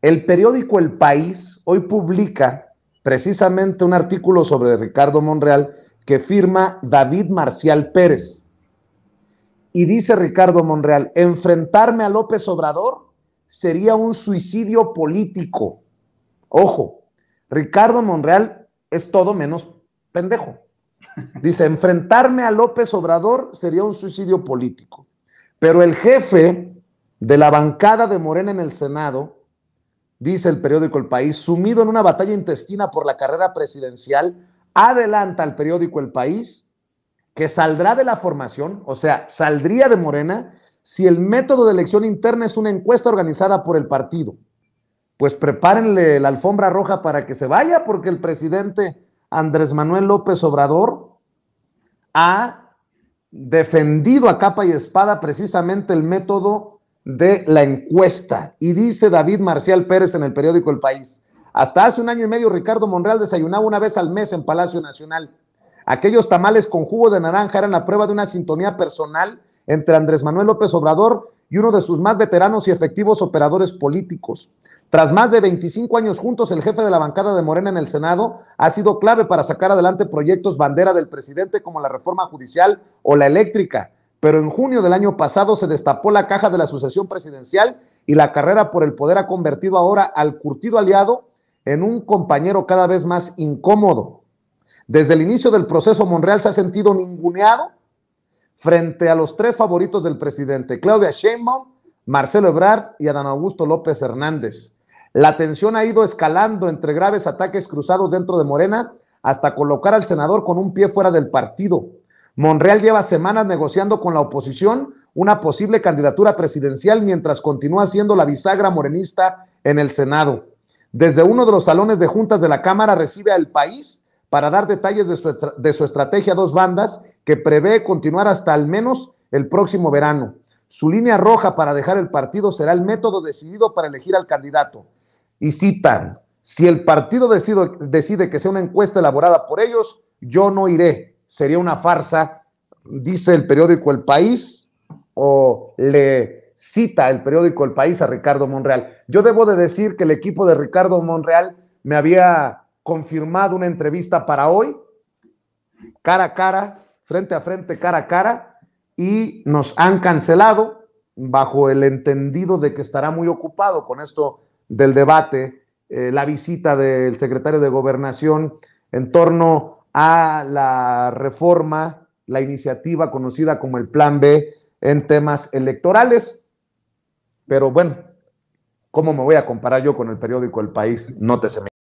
El periódico El País hoy publica precisamente un artículo sobre Ricardo Monreal que firma David Marcial Pérez. Y dice Ricardo Monreal, enfrentarme a López Obrador sería un suicidio político. Ojo, Ricardo Monreal es todo menos pendejo. Dice, enfrentarme a López Obrador sería un suicidio político. Pero el jefe de la bancada de Morena en el Senado, dice el periódico El País, sumido en una batalla intestina por la carrera presidencial, adelanta al periódico El País que saldrá de la formación, o sea, saldría de Morena si el método de elección interna es una encuesta organizada por el partido. Pues prepárenle la alfombra roja para que se vaya, porque el presidente Andrés Manuel López Obrador ha defendido a capa y espada precisamente el método de la encuesta. Y dice David Marcial Pérez en el periódico El País. Hasta hace un año y medio Ricardo Monreal desayunaba una vez al mes en Palacio Nacional. Aquellos tamales con jugo de naranja eran la prueba de una sintonía personal entre Andrés Manuel López Obrador y uno de sus más veteranos y efectivos operadores políticos. Tras más de 25 años juntos, el jefe de la bancada de Morena en el Senado ha sido clave para sacar adelante proyectos bandera del presidente como la reforma judicial o la eléctrica pero en junio del año pasado se destapó la caja de la sucesión presidencial y la carrera por el poder ha convertido ahora al curtido aliado en un compañero cada vez más incómodo. Desde el inicio del proceso, Monreal se ha sentido ninguneado frente a los tres favoritos del presidente, Claudia Sheinbaum, Marcelo Ebrard y Adán Augusto López Hernández. La tensión ha ido escalando entre graves ataques cruzados dentro de Morena hasta colocar al senador con un pie fuera del partido. Monreal lleva semanas negociando con la oposición una posible candidatura presidencial mientras continúa siendo la bisagra morenista en el Senado. Desde uno de los salones de juntas de la Cámara recibe al país para dar detalles de su, de su estrategia a dos bandas que prevé continuar hasta al menos el próximo verano. Su línea roja para dejar el partido será el método decidido para elegir al candidato. Y citan, si el partido decide que sea una encuesta elaborada por ellos, yo no iré sería una farsa, dice el periódico El País o le cita el periódico El País a Ricardo Monreal. Yo debo de decir que el equipo de Ricardo Monreal me había confirmado una entrevista para hoy, cara a cara, frente a frente, cara a cara, y nos han cancelado bajo el entendido de que estará muy ocupado con esto del debate, eh, la visita del secretario de gobernación en torno a la reforma, la iniciativa conocida como el Plan B en temas electorales. Pero bueno, ¿cómo me voy a comparar yo con el periódico El País? No te se me